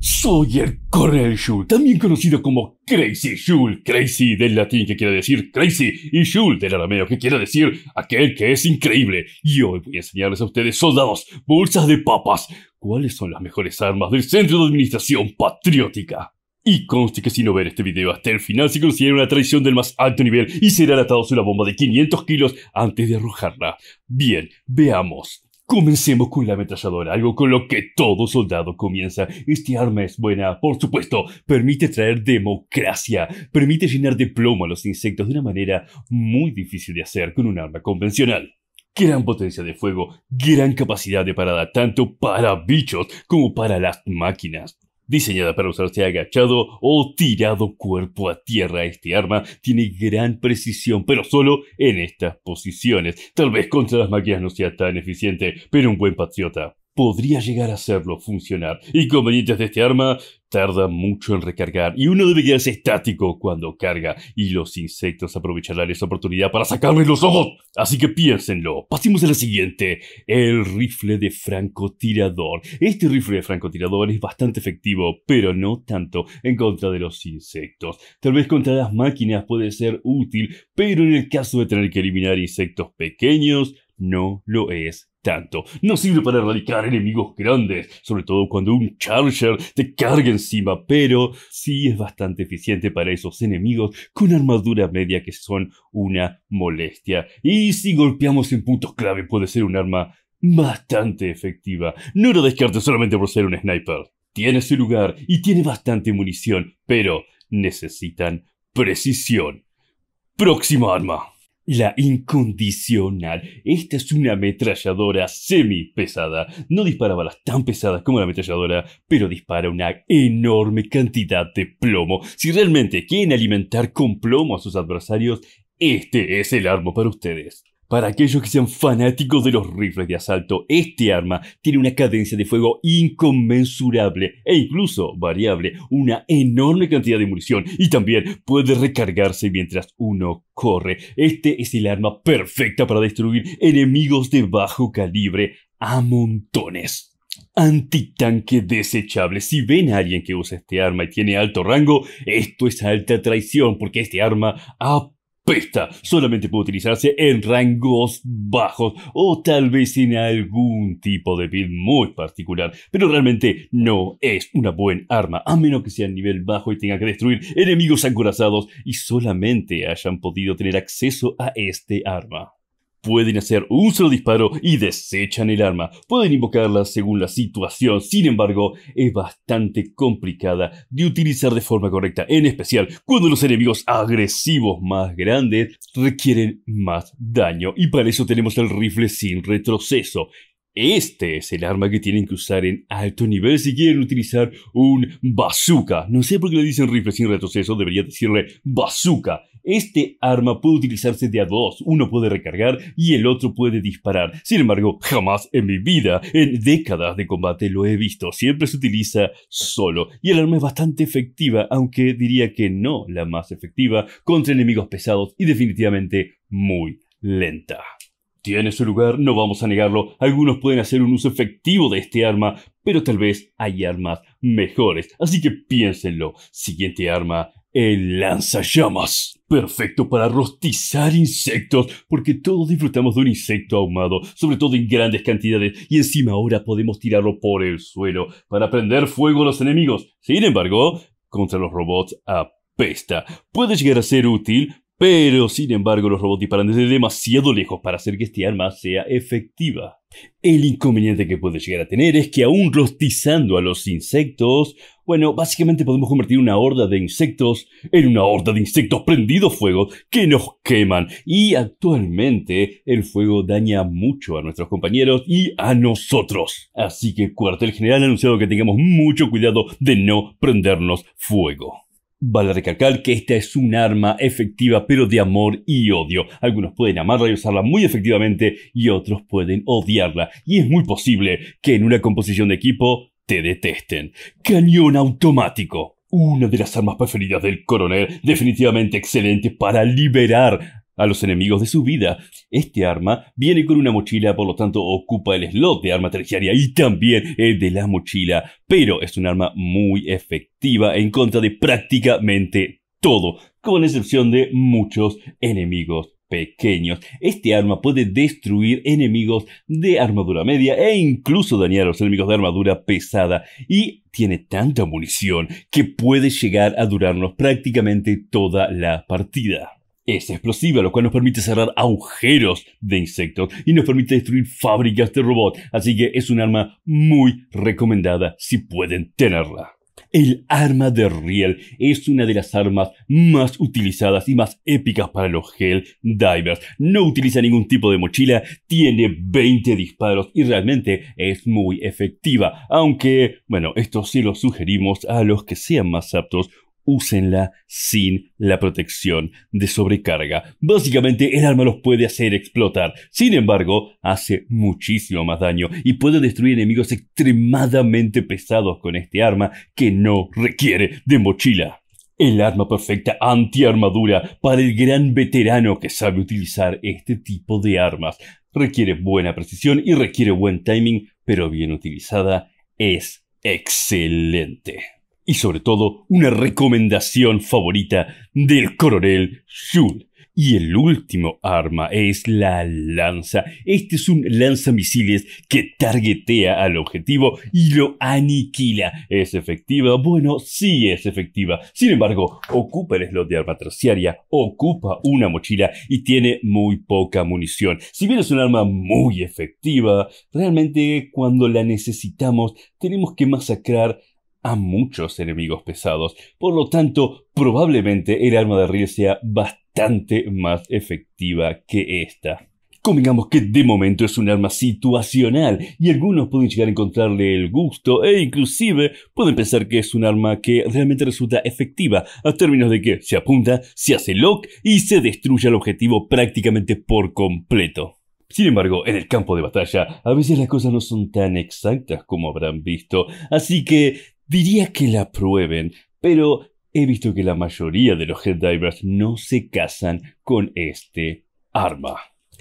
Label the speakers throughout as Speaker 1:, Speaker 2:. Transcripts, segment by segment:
Speaker 1: Soy el Corel Shul, también conocido como Crazy Shul. Crazy del latín que quiere decir crazy y Shul del arameo que quiere decir aquel que es increíble. Y hoy voy a enseñarles a ustedes, soldados, bolsas de papas, cuáles son las mejores armas del Centro de Administración Patriótica. Y conste que si no ver este video hasta el final se considera una traición del más alto nivel y serán atados a una bomba de 500 kilos antes de arrojarla. Bien, veamos. Comencemos con la ametralladora, algo con lo que todo soldado comienza. Este arma es buena, por supuesto, permite traer democracia, permite llenar de plomo a los insectos de una manera muy difícil de hacer con un arma convencional. Gran potencia de fuego, gran capacidad de parada tanto para bichos como para las máquinas. Diseñada para usarse agachado o tirado cuerpo a tierra, este arma tiene gran precisión, pero solo en estas posiciones. Tal vez contra las máquinas no sea tan eficiente, pero un buen patriota podría llegar a hacerlo funcionar. Y Inconvenientes de este arma, tarda mucho en recargar y uno debe quedarse estático cuando carga y los insectos aprovecharán esa oportunidad para sacarle los ojos. Así que piénsenlo. Pasemos a la siguiente, el rifle de francotirador. Este rifle de francotirador es bastante efectivo, pero no tanto en contra de los insectos. Tal vez contra las máquinas puede ser útil, pero en el caso de tener que eliminar insectos pequeños, no lo es tanto. No sirve para erradicar enemigos grandes, sobre todo cuando un Charger te carga encima, pero sí es bastante eficiente para esos enemigos con armadura media que son una molestia. Y si golpeamos en puntos clave puede ser un arma bastante efectiva. No lo descartes solamente por ser un sniper. Tiene su lugar y tiene bastante munición, pero necesitan precisión. Próxima arma. La incondicional. Esta es una ametralladora semi pesada. No dispara balas tan pesadas como la ametralladora, pero dispara una enorme cantidad de plomo. Si realmente quieren alimentar con plomo a sus adversarios, este es el arma para ustedes. Para aquellos que sean fanáticos de los rifles de asalto, este arma tiene una cadencia de fuego inconmensurable e incluso variable, una enorme cantidad de munición y también puede recargarse mientras uno corre. Este es el arma perfecta para destruir enemigos de bajo calibre a montones. Antitanque desechable. Si ven a alguien que usa este arma y tiene alto rango, esto es alta traición porque este arma ha pesta. Solamente puede utilizarse en rangos bajos o tal vez en algún tipo de build muy particular. Pero realmente no es una buena arma, a menos que sea a nivel bajo y tenga que destruir enemigos acorazados y solamente hayan podido tener acceso a este arma pueden hacer un solo disparo y desechan el arma. Pueden invocarla según la situación, sin embargo, es bastante complicada de utilizar de forma correcta, en especial cuando los enemigos agresivos más grandes requieren más daño. Y para eso tenemos el rifle sin retroceso. Este es el arma que tienen que usar en alto nivel si quieren utilizar un bazooka. No sé por qué le dicen rifle sin retroceso, debería decirle bazooka. Este arma puede utilizarse de a dos. Uno puede recargar y el otro puede disparar. Sin embargo, jamás en mi vida, en décadas de combate, lo he visto. Siempre se utiliza solo. Y el arma es bastante efectiva, aunque diría que no la más efectiva contra enemigos pesados y definitivamente muy lenta. Tiene su lugar, no vamos a negarlo. Algunos pueden hacer un uso efectivo de este arma, pero tal vez hay armas mejores. Así que piénsenlo. Siguiente arma, el lanzallamas. Perfecto para rostizar insectos, porque todos disfrutamos de un insecto ahumado, sobre todo en grandes cantidades, y encima ahora podemos tirarlo por el suelo para prender fuego a los enemigos. Sin embargo, contra los robots apesta. Puede llegar a ser útil, pero, sin embargo, los robots disparan desde demasiado lejos para hacer que este arma sea efectiva. El inconveniente que puede llegar a tener es que aún rostizando a los insectos, bueno, básicamente podemos convertir una horda de insectos en una horda de insectos prendidos fuego que nos queman. Y actualmente el fuego daña mucho a nuestros compañeros y a nosotros. Así que cuartel general ha anunciado que tengamos mucho cuidado de no prendernos fuego. Vale recalcar que esta es un arma efectiva pero de amor y odio. Algunos pueden amarla y usarla muy efectivamente y otros pueden odiarla. Y es muy posible que en una composición de equipo te detesten. Cañón automático. Una de las armas preferidas del coronel, definitivamente excelente para liberar a los enemigos de su vida. Este arma viene con una mochila, por lo tanto ocupa el slot de arma terciaria y también el de la mochila, pero es un arma muy efectiva en contra de prácticamente todo, con excepción de muchos enemigos pequeños. Este arma puede destruir enemigos de armadura media e incluso dañar a los enemigos de armadura pesada y tiene tanta munición que puede llegar a durarnos prácticamente toda la partida es explosiva, lo cual nos permite cerrar agujeros de insectos y nos permite destruir fábricas de robots, así que es un arma muy recomendada si pueden tenerla. El arma de Riel es una de las armas más utilizadas y más épicas para los Hell Divers. No utiliza ningún tipo de mochila, tiene 20 disparos y realmente es muy efectiva. Aunque, bueno, esto sí lo sugerimos a los que sean más aptos úsenla sin la protección de sobrecarga. Básicamente el arma los puede hacer explotar, sin embargo hace muchísimo más daño y puede destruir enemigos extremadamente pesados con este arma que no requiere de mochila. El arma perfecta antiarmadura para el gran veterano que sabe utilizar este tipo de armas. Requiere buena precisión y requiere buen timing, pero bien utilizada es excelente y sobre todo una recomendación favorita del coronel Shul. Y el último arma es la lanza. Este es un lanzamisiles que targetea al objetivo y lo aniquila. ¿Es efectiva? Bueno, sí es efectiva. Sin embargo, ocupa el slot de arma terciaria, ocupa una mochila y tiene muy poca munición. Si bien es un arma muy efectiva, realmente cuando la necesitamos tenemos que masacrar a muchos enemigos pesados, por lo tanto, probablemente el arma de riel sea bastante más efectiva que esta. Convengamos que de momento es un arma situacional y algunos pueden llegar a encontrarle el gusto e inclusive pueden pensar que es un arma que realmente resulta efectiva a términos de que se apunta, se hace lock y se destruye el objetivo prácticamente por completo. Sin embargo, en el campo de batalla, a veces las cosas no son tan exactas como habrán visto, así que diría que la prueben, pero he visto que la mayoría de los headdivers no se casan con este arma.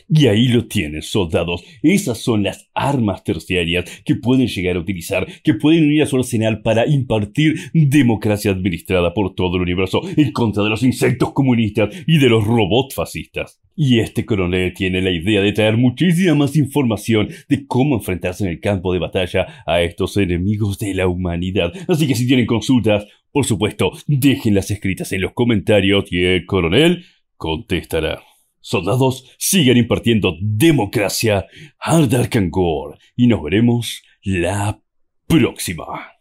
Speaker 1: Y ahí lo tienen, soldados. Esas son las armas terciarias que pueden llegar a utilizar, que pueden unir a su arsenal para impartir democracia administrada por todo el universo en contra de los insectos comunistas y de los robots fascistas. Y este coronel tiene la idea de traer muchísima más información de cómo enfrentarse en el campo de batalla a estos enemigos de la humanidad. Así que si tienen consultas, por supuesto, déjenlas escritas en los comentarios y el coronel contestará soldados sigan impartiendo democracia al Darkangor y nos veremos la próxima.